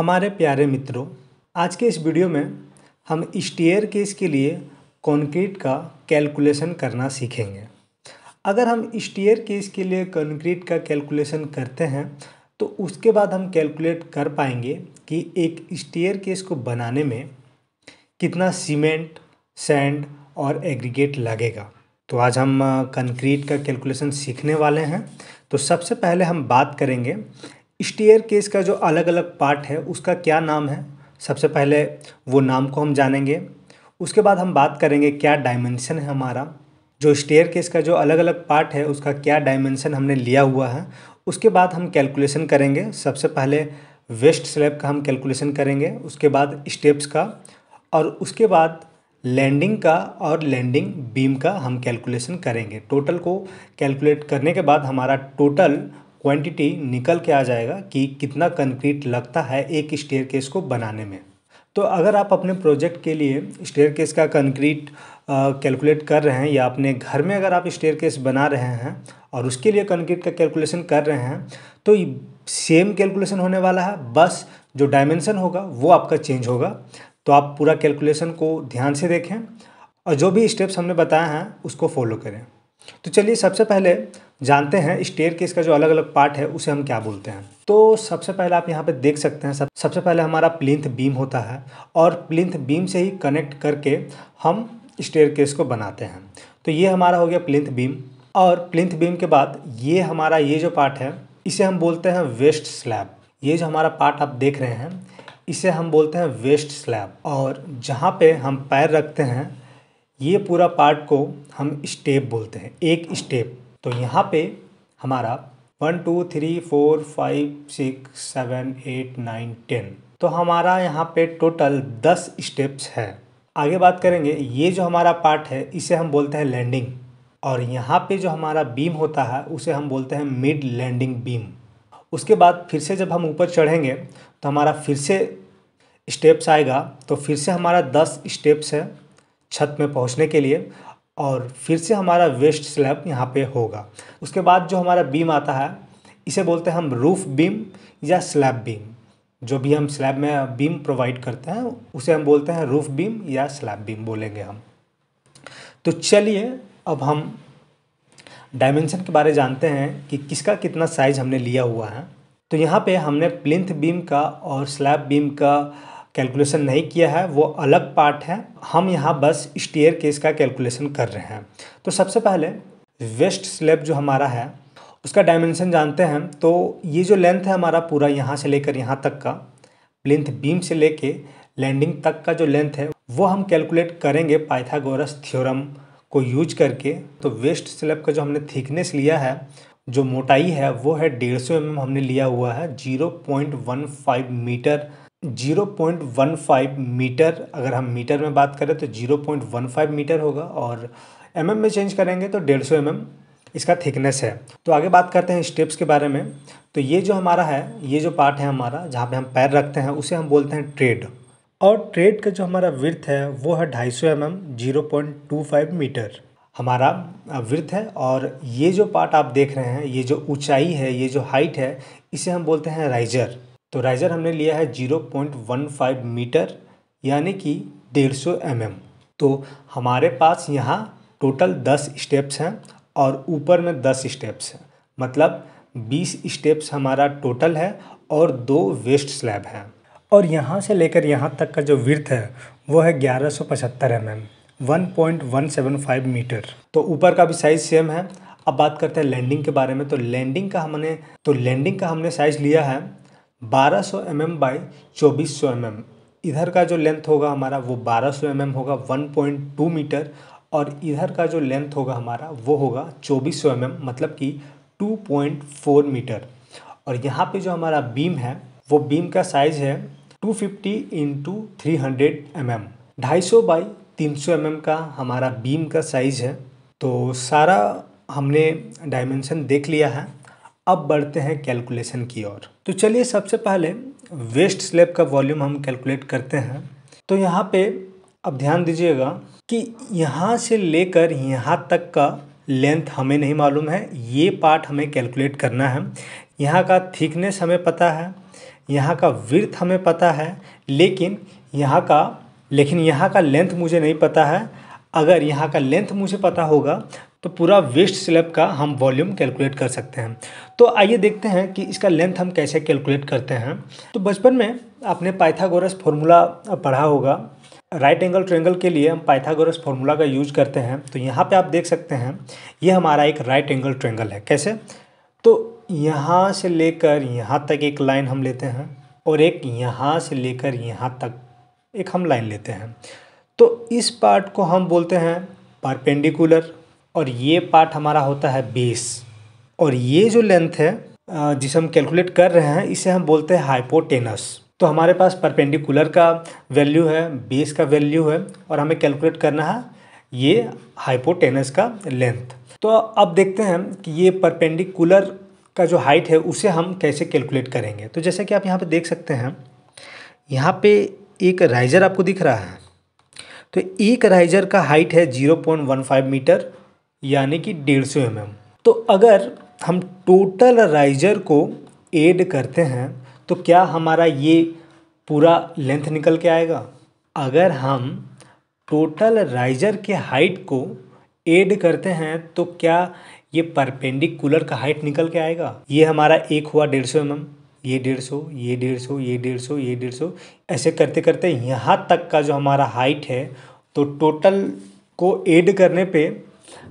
हमारे प्यारे मित्रों आज के इस वीडियो में हम स्टेयर केस के लिए कंक्रीट का कैलकुलेशन करना सीखेंगे अगर हम स्टेयर केस के लिए कंक्रीट का कैलकुलेशन करते हैं तो उसके बाद हम कैलकुलेट कर पाएंगे कि एक स्टेयर केस को बनाने में कितना सीमेंट सैंड और एग्रीगेट लगेगा तो आज हम कंक्रीट का कैलकुलेशन सीखने वाले हैं तो सबसे पहले हम बात करेंगे स्टेयर केस का जो अलग अलग पार्ट है उसका क्या नाम है सबसे पहले वो नाम को हम जानेंगे उसके बाद हम बात करेंगे क्या डायमेंशन है हमारा जो स्टेयर केस का जो अलग अलग पार्ट है उसका क्या डायमेंशन हमने लिया हुआ है उसके बाद हम कैलकुलेशन करेंगे सबसे पहले वेस्ट स्लैब का हम कैलकुलेशन करेंगे उसके बाद स्टेप्स का और उसके बाद लैंडिंग का और लैंडिंग बीम का हम कैलकुलेशन करेंगे टोटल को कैलकुलेट करने के बाद हमारा टोटल क्वांटिटी निकल के आ जाएगा कि कितना कंक्रीट लगता है एक स्टेयर केस को बनाने में तो अगर आप अपने प्रोजेक्ट के लिए स्टेयर केस का कंक्रीट कैलकुलेट कर रहे हैं या अपने घर में अगर आप स्टेयर केस बना रहे हैं और उसके लिए कंक्रीट का कैलकुलेशन कर रहे हैं तो सेम कैलकुलेशन होने वाला है बस जो डायमेंशन होगा वो आपका चेंज होगा तो आप पूरा कैलकुलेशन को ध्यान से देखें और जो भी स्टेप्स हमने बताए हैं उसको फॉलो करें तो चलिए सबसे पहले जानते हैं स्टेयर केस का जो अलग अलग पार्ट है उसे हम क्या बोलते हैं तो सबसे पहले आप यहाँ पे देख सकते हैं सब सबसे पहले हमारा प्लिंथ बीम होता है और प्लिंथ बीम से ही कनेक्ट करके हम स्टेयर केस को बनाते हैं तो ये हमारा हो गया प्लिंथ बीम और प्लिंथ बीम के बाद ये हमारा ये जो पार्ट है इसे हम बोलते हैं वेस्ट स्लैब ये जो हमारा पार्ट आप देख रहे हैं इसे हम बोलते हैं वेस्ट स्लैब और जहाँ पे हम पैर रखते हैं ये पूरा पार्ट को हम स्टेप बोलते हैं एक स्टेप तो यहाँ पे हमारा one two three four five six seven eight nine ten तो हमारा यहाँ पे टोटल दस स्टेप्स है आगे बात करेंगे ये जो हमारा पार्ट है इसे हम बोलते हैं लैंडिंग और यहाँ पे जो हमारा बीम होता है उसे हम बोलते हैं मिड लैंडिंग बीम उसके बाद फिर से जब हम ऊपर चढ़ेंगे तो हमारा फिर से स्टेप्स आएगा तो फिर से हमारा दस स्टेप्स है छत में पहुँचने के लिए और फिर से हमारा वेस्ट स्लैब यहाँ पे होगा उसके बाद जो हमारा बीम आता है इसे बोलते हैं हम रूफ़ बीम या स्लैब बीम जो भी हम स्लैब में बीम प्रोवाइड करते हैं उसे हम बोलते हैं रूफ़ बीम या स्लैब बीम बोलेंगे हम तो चलिए अब हम डायमेंशन के बारे जानते हैं कि किसका कितना साइज़ हमने लिया हुआ है तो यहाँ पे हमने प्लिंथ बीम का और स्लैब बीम का कैलकुलेशन नहीं किया है वो अलग पार्ट है हम यहाँ बस स्टेयर केस का कैलकुलेशन कर रहे हैं तो सबसे पहले वेस्ट स्लेब जो हमारा है उसका डायमेंशन जानते हैं तो ये जो लेंथ है हमारा पूरा यहाँ से लेकर यहाँ तक का प्लिंथ बीम से लेके लैंडिंग तक का जो लेंथ है वो हम कैलकुलेट करेंगे पाइथागोरस थ्योरम को यूज करके तो वेस्ट स्लेब का जो हमने थिकनेस लिया है जो मोटाई है वो है डेढ़ सौ एम हमने लिया हुआ है zero point one five metre zero point one five metre अगर हम मीटर में बात करें तो zero point one five metre होगा और एम mm में चेंज करेंगे तो डेढ़ सौ एम इसका थिकनेस है तो आगे बात करते हैं स्टेप्स के बारे में तो ये जो हमारा है ये जो पार्ट है हमारा जहाँ पे हम पैर रखते हैं उसे हम बोलते हैं ट्रेड और ट्रेड का जो हमारा विर्थ है वो है ढाई सौ M M zero point two five metre हमारा वृत्त है और ये जो पार्ट आप देख रहे हैं ये जो ऊंचाई है ये जो हाइट है इसे हम बोलते हैं राइजर तो राइज़र हमने लिया है zero point one five metre यानी कि डेढ़ सौ एम एम तो हमारे पास यहाँ टोटल दस स्टेप्स हैं और ऊपर में दस स्टेप्स हैं मतलब बीस स्टेप्स हमारा टोटल है और दो वेस्ट स्लैब हैं और यहाँ से लेकर यहाँ तक का जो विर्थ है वो है ग्यारह सौ पचहत्तर M M one point one seven five metre तो ऊपर का भी साइज़ सेम है अब बात करते हैं लैंडिंग के बारे में तो लैंडिंग का हमने तो लैंडिंग का हमने साइज़ लिया है बारह सौ एम एम बाई चौबीस सौ एम एम इधर का जो लेंथ होगा हमारा वो बारह सौ एम एम होगा वन पॉइंट टू मीटर और इधर का जो लेंथ होगा हमारा वो होगा चौबीस सौ एम एम मतलब कि टू पॉइंट फोर मीटर और यहाँ पे जो हमारा बीम है वो बीम का साइज है two fifty into three hundred M M ढाई सौ बाई तीन सौ एम एम का हमारा बीम का साइज़ है तो सारा हमने डायमेंशन देख लिया है अब बढ़ते हैं कैलकुलेशन की ओर तो चलिए सबसे पहले वेस्ट स्लैब का वॉल्यूम हम कैलकुलेट करते हैं तो यहाँ पे अब ध्यान दीजिएगा कि यहाँ से लेकर यहाँ तक का लेंथ हमें नहीं मालूम है ये पार्ट हमें कैलकुलेट करना है यहाँ का थिकनेस हमें पता है यहाँ का विर्थ हमें पता है लेकिन यहाँ का लेकिन यहाँ का लेंथ मुझे नहीं पता है अगर यहाँ का लेंथ मुझे पता होगा तो पूरा वेस्ट स्लैब का हम वॉल्यूम कैलकुलेट कर सकते हैं तो आइए देखते हैं कि इसका लेंथ हम कैसे कैलकुलेट करते हैं तो बचपन में आपने पाइथागोरस फॉर्मूला पढ़ा होगा राइट एंगल ट्रेंगल के लिए हम पाइथागोरस फॉर्मूला का यूज करते हैं तो यहाँ पे आप देख सकते हैं ये हमारा एक राइट एंगल ट्रेंगल है कैसे तो यहाँ से लेकर यहाँ तक एक लाइन हम लेते हैं और एक यहाँ से लेकर यहाँ तक एक हम लाइन लेते हैं तो इस पार्ट को हम बोलते हैं परपेंडिकुलर और ये पार्ट हमारा होता है बेस और ये जो लेंथ है जिसे हम कैलकुलेट कर रहे हैं इसे हम बोलते हैं हाइपोटेनस तो हमारे पास परपेंडिकुलर का वैल्यू है बेस का वैल्यू है और हमें कैलकुलेट करना है ये हाइपोटेनस का लेंथ तो अब देखते हैं कि ये परपेंडिकुलर का जो हाइट है उसे हम कैसे कैलकुलेट करेंगे तो जैसे कि आप यहाँ पर देख सकते हैं यहाँ पर एक राइजर आपको दिख रहा है तो एक राइजर का हाइट है 0.15 मीटर यानी कि डेढ़ सौ एम तो अगर हम टोटल राइजर को एड करते हैं तो क्या हमारा ये पूरा लेंथ निकल के आएगा अगर हम टोटल राइजर के हाइट को एड करते हैं तो क्या ये परपेंडिकुलर का हाइट निकल के आएगा ये हमारा एक हुआ डेढ़ सौ एम ये डेढ़ सौ ये डेढ़ सौ ये डेढ़ सौ ये डेढ़ सौ ऐसे करते करते यहाँ तक का जो हमारा हाइट है तो टोटल को एड करने पे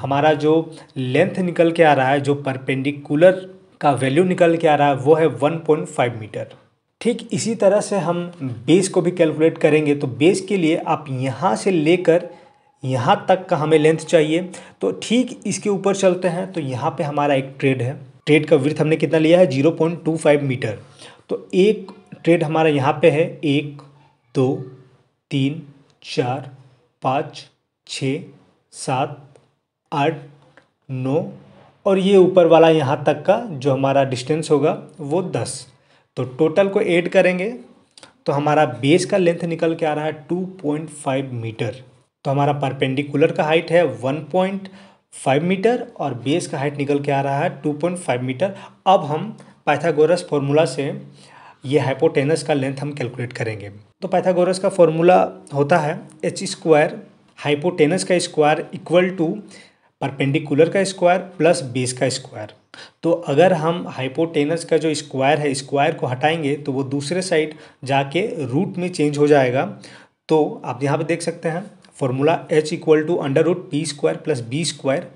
हमारा जो लेंथ निकल के आ रहा है जो परपेंडिकुलर का वैल्यू निकल के आ रहा है वो है 1.5 मीटर ठीक इसी तरह से हम बेस को भी कैलकुलेट करेंगे तो बेस के लिए आप यहाँ से लेकर यहाँ तक का हमें लेंथ चाहिए तो ठीक इसके ऊपर चलते हैं तो यहाँ पे हमारा एक ट्रेड है ट्रेड का वृथ हमने कितना लिया है 0.25 मीटर तो एक ट्रेड हमारा यहाँ पे है एक दो तीन चार पाँच छ सात आठ नौ और ये ऊपर वाला यहाँ तक का जो हमारा डिस्टेंस होगा वो दस तो टोटल को ऐड करेंगे तो हमारा बेस का लेंथ निकल के आ रहा है टू पॉइंट फाइव मीटर तो हमारा परपेंडिकुलर का हाइट है वन पॉइंट फाइव मीटर और बेस का हाइट निकल के आ रहा है टू पॉइंट फाइव मीटर अब हम पाइथागोरस फॉर्मूला से ये हाइपोटेनस का लेंथ हम कैलकुलेट करेंगे तो पाइथागोरस का फॉर्मूला होता है एच स्क्वायर हाइपोटेनस का स्क्वायर इक्वल टू परपेंडिकुलर का स्क्वायर प्लस बेस का स्क्वायर तो अगर हम हाइपोटेनस का जो स्क्वायर है स्क्वायर को हटाएंगे तो वो दूसरे साइड जाके रूट में चेंज हो जाएगा तो आप यहाँ पे देख सकते हैं formula H equal to under root P square plus B square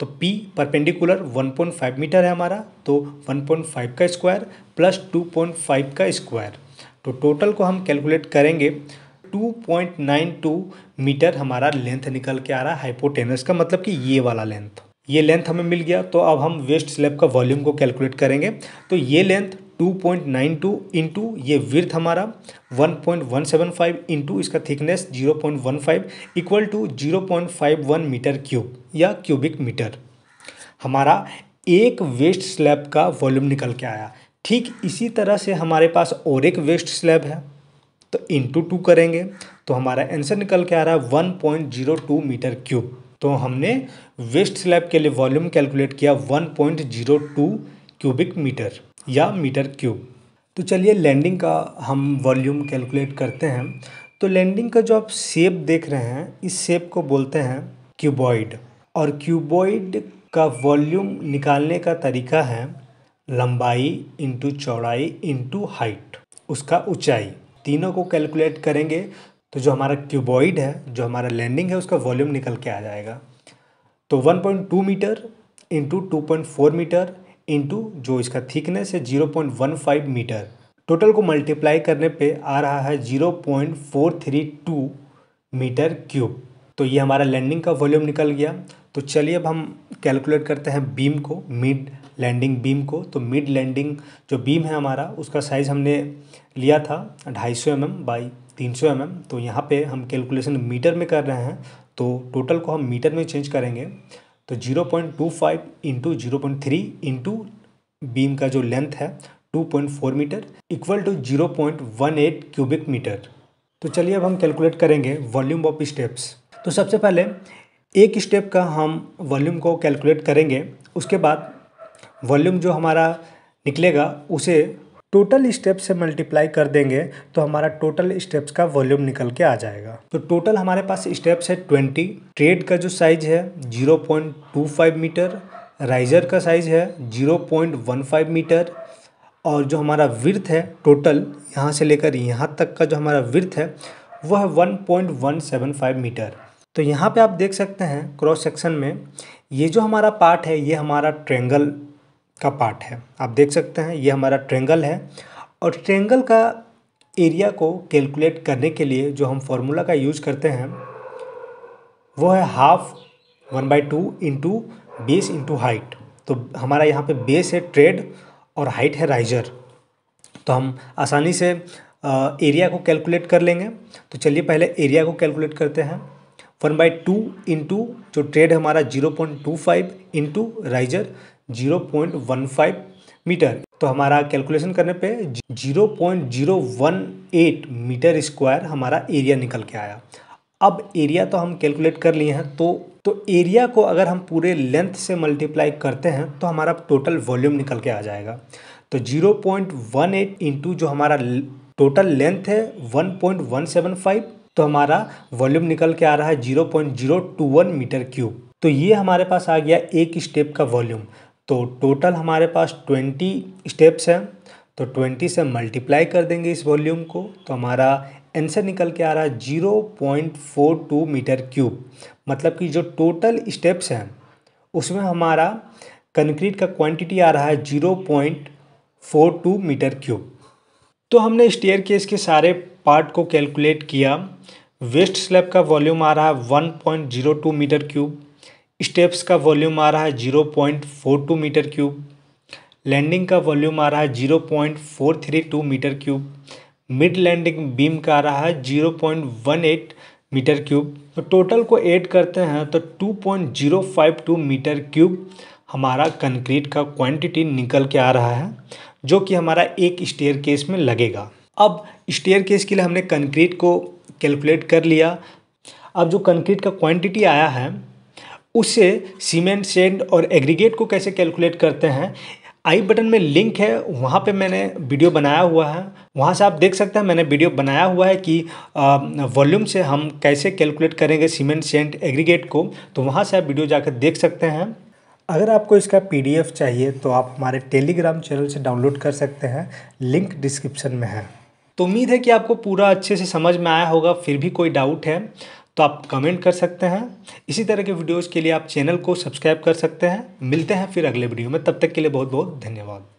तो p परपेंडिकुलर 1.5 मीटर है हमारा तो 1.5 का स्क्वायर प्लस 2.5 का स्क्वायर तो टोटल को हम कैलकुलेट करेंगे 2.92 मीटर हमारा लेंथ निकल के आ रहा है हाइपोटेनस का मतलब कि ये वाला लेंथ ये लेंथ हमें मिल गया तो अब हम वेस्ट स्लैब का वॉल्यूम को कैलकुलेट करेंगे तो ये लेंथ 2.92 पॉइंट इंटू ये विर्थ हमारा 1.175 इंटू इसका thickness 0.15 equal to 0.51 metre cube या क्यूबिक मीटर हमारा एक वेस्ट स्लैब का वॉल्यूम निकल के आया ठीक इसी तरह से हमारे पास और एक वेस्ट स्लैब है तो इंटू टू करेंगे तो हमारा आंसर निकल के आ रहा है one point zero two metre cube तो हमने वेस्ट स्लैब के लिए वॉल्यूम कैलकुलेट किया one point zero two cubic metre या मीटर क्यूब तो चलिए लैंडिंग का हम वॉल्यूम कैलकुलेट करते हैं तो लैंडिंग का जो आप सेप देख रहे हैं इस शेप को बोलते हैं क्यूबॉइड और क्यूबॉइड का वॉल्यूम निकालने का तरीका है लंबाई इंटू चौड़ाई इंटू हाइट उसका ऊंचाई तीनों को कैलकुलेट करेंगे तो जो हमारा क्यूबॉइड है जो हमारा लैंडिंग है उसका वॉल्यूम निकल के आ जाएगा तो 1.2 metre into two metre into जो इसका थिकनेस है जीरो मीटर टोटल को मल्टीप्लाई करने पे आ रहा है 0.432 मीटर क्यूब तो ये हमारा लैंडिंग का वॉल्यूम निकल गया तो चलिए अब हम कैलकुलेट करते हैं बीम को मिड लैंडिंग बीम को तो मिड लैंडिंग जो बीम है हमारा उसका साइज़ हमने लिया था ढाई सौ एम एम बाई तीन सौ एम mm। एम तो यहाँ पे हम कैलकुलेशन मीटर में कर रहे हैं तो टोटल को हम मीटर में चेंज करेंगे तो zero point two five into zero point three into beam का जो लेंथ है two point four metre equal to zero point one eight cubic metre तो चलिए अब हम कैलकुलेट करेंगे वॉल्यूम ऑफ स्टेप्स तो सबसे पहले एक स्टेप का हम वॉल्यूम को कैलकुलेट करेंगे उसके बाद वॉल्यूम जो हमारा निकलेगा उसे टोटल स्टेप से मल्टीप्लाई कर देंगे तो हमारा टोटल स्टेप्स का वॉल्यूम निकल के आ जाएगा तो टोटल हमारे पास स्टेप्स है ट्वेंटी ट्रेड का जो साइज है zero point two five metre riser का साइज है zero point one five metre और जो हमारा विर्थ है टोटल यहाँ से लेकर यहाँ तक का जो हमारा विर्थ है वह है one point one seven five metre तो यहाँ पर आप देख सकते हैं क्रॉस सेक्शन में ये जो हमारा पार्ट है ये हमारा ट्रेंगल का पार्ट है आप देख सकते हैं ये हमारा ट्रेंगल है और ट्रेंगल का एरिया को कैलकुलेट करने के लिए जो हम फॉर्मूला का यूज करते हैं वो है half one by two into base into height तो हमारा यहाँ पे बेस है ट्रेड और हाइट है राइजर तो हम आसानी से एरिया को कैलकुलेट कर लेंगे तो चलिए पहले एरिया को कैलकुलेट करते हैं वन बाई टू इंटू जो ट्रेड हमारा zero point two five into riser zero point one five metre तो हमारा कैलकुलेशन करने पे 0.018 मीटर स्क्वायर हमारा एरिया निकल के आया अब एरिया तो हम कैलकुलेट कर लिए हैं तो तो एरिया को अगर हम पूरे लेंथ से मल्टीप्लाई करते हैं तो हमारा टोटल वॉल्यूम निकल के आ जाएगा तो 0.18 पॉइंट इंटू जो हमारा टोटल लेंथ है 1.175 तो हमारा वॉल्यूम निकल के आ रहा है 0.021 मीटर क्यूब तो ये हमारे पास आ गया एक स्टेप का वॉल्यूम तो टोटल हमारे पास ट्वेंटी स्टेप्स हैं तो ट्वेंटी से मल्टीप्लाई कर देंगे इस वॉल्यूम को तो हमारा आंसर निकल के आ रहा है zero point four two metre cube मतलब कि जो टोटल स्टेप्स हैं उसमें हमारा कंक्रीट का क्वांटिटी आ रहा है zero point four two metre cube तो हमने स्टेयर केस के सारे पार्ट को कैलकुलेट किया वेस्ट स्लैब का वॉल्यूम आ रहा है one point zero two metre cube steps का वॉल्यूम आ रहा है zero point four two metre cube landing का वॉल्यूम आ रहा है zero point four three two metre cube mid landing beam का आ रहा है zero point one eight metre cube तो टोटल को ऐड करते हैं तो two point zero five two metre cube हमारा कंक्रीट का क्वांटिटी निकल के आ रहा है जो कि हमारा एक स्टेयर केस में लगेगा अब स्टेयर केस के लिए हमने कंक्रीट को कैलकुलेट कर लिया अब जो कंक्रीट का क्वांटिटी आया है उससे सीमेंट सेंड और एग्रीगेट को कैसे कैलकुलेट करते हैं आई बटन में लिंक है वहाँ पे मैंने वीडियो बनाया हुआ है वहाँ से आप देख सकते हैं मैंने वीडियो बनाया हुआ है कि वॉल्यूम से हम कैसे कैलकुलेट करेंगे सीमेंट सेंट एग्रीगेट को तो वहाँ से आप वीडियो जाकर देख सकते हैं अगर आपको इसका पीडीएफ चाहिए तो आप हमारे टेलीग्राम चैनल से डाउनलोड कर सकते हैं लिंक डिस्क्रिप्शन में है तो उम्मीद है कि आपको पूरा अच्छे से समझ में आया होगा फिर भी कोई डाउट है तो आप कमेंट कर सकते हैं इसी तरह के वीडियोज़ के लिए आप चैनल को सब्सक्राइब कर सकते हैं मिलते हैं फिर अगले वीडियो में तब तक के लिए बहुत बहुत धन्यवाद